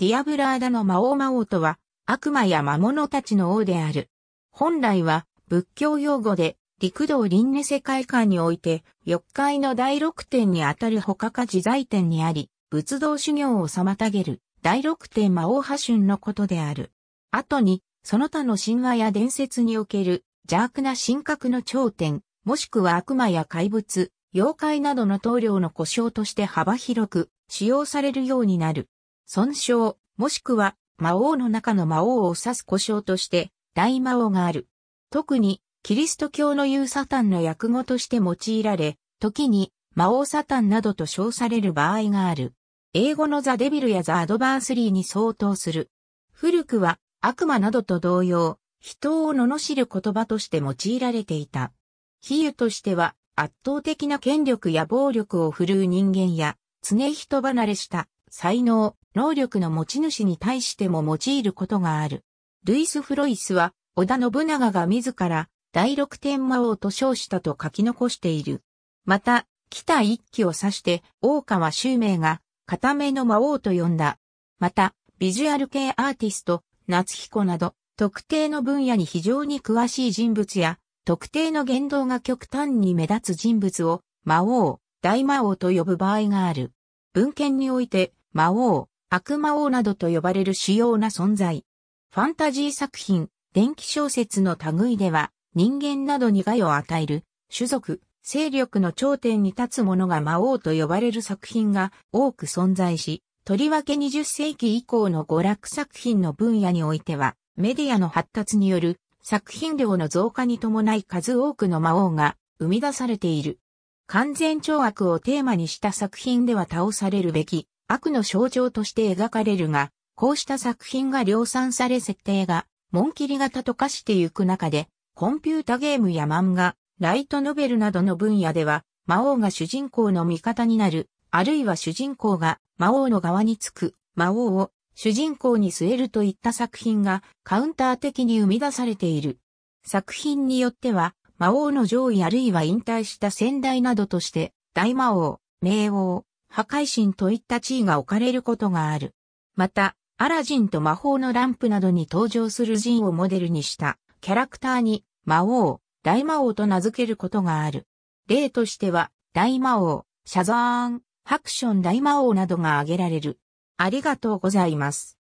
ディアブラーダの魔王魔王とは、悪魔や魔物たちの王である。本来は、仏教用語で、陸道輪廻世界観において、欲界の第六点にあたる他か自在点にあり、仏道修行を妨げる、第六点魔王派春のことである。後に、その他の神話や伝説における、邪悪な神格の頂点、もしくは悪魔や怪物、妖怪などの棟梁の故障として幅広く使用されるようになる。損傷、もしくは魔王の中の魔王を指す故障として大魔王がある。特にキリスト教の言うサタンの訳語として用いられ、時に魔王サタンなどと称される場合がある。英語のザ・デビルやザ・アドバンスリーに相当する。古くは悪魔などと同様、人を罵る言葉として用いられていた。比喩としては圧倒的な権力や暴力を振るう人間や常人離れした才能、能力の持ち主に対しても用いることがある。ルイス・フロイスは、織田信長が自ら、第六天魔王と称したと書き残している。また、北一騎を指して、大川周明が、片目の魔王と呼んだ。また、ビジュアル系アーティスト、夏彦など、特定の分野に非常に詳しい人物や、特定の言動が極端に目立つ人物を、魔王、大魔王と呼ぶ場合がある。文献において、魔王、悪魔王などと呼ばれる主要な存在。ファンタジー作品、電気小説の類では、人間などに害を与える、種族、勢力の頂点に立つ者が魔王と呼ばれる作品が多く存在し、とりわけ20世紀以降の娯楽作品の分野においては、メディアの発達による作品量の増加に伴い数多くの魔王が生み出されている。完全懲悪をテーマにした作品では倒されるべき悪の象徴として描かれるが、こうした作品が量産され設定が、紋切り型と化してゆく中で、コンピュータゲームや漫画、ライトノベルなどの分野では、魔王が主人公の味方になる、あるいは主人公が魔王の側につく、魔王を主人公に据えるといった作品がカウンター的に生み出されている。作品によっては、魔王の上位あるいは引退した先代などとして、大魔王、冥王、破壊神といった地位が置かれることがある。また、アラジンと魔法のランプなどに登場するジをモデルにしたキャラクターに魔王、大魔王と名付けることがある。例としては、大魔王、シャザーン、ハクション大魔王などが挙げられる。ありがとうございます。